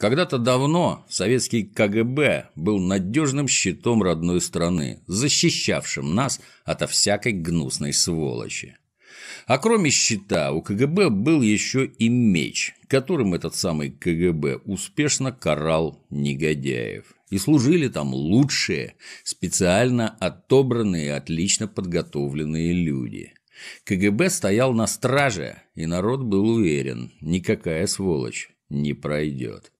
Когда-то давно советский КГБ был надежным щитом родной страны, защищавшим нас ото всякой гнусной сволочи. А кроме щита у КГБ был еще и меч, которым этот самый КГБ успешно карал негодяев. И служили там лучшие, специально отобранные и отлично подготовленные люди. КГБ стоял на страже, и народ был уверен, никакая сволочь не пройдет.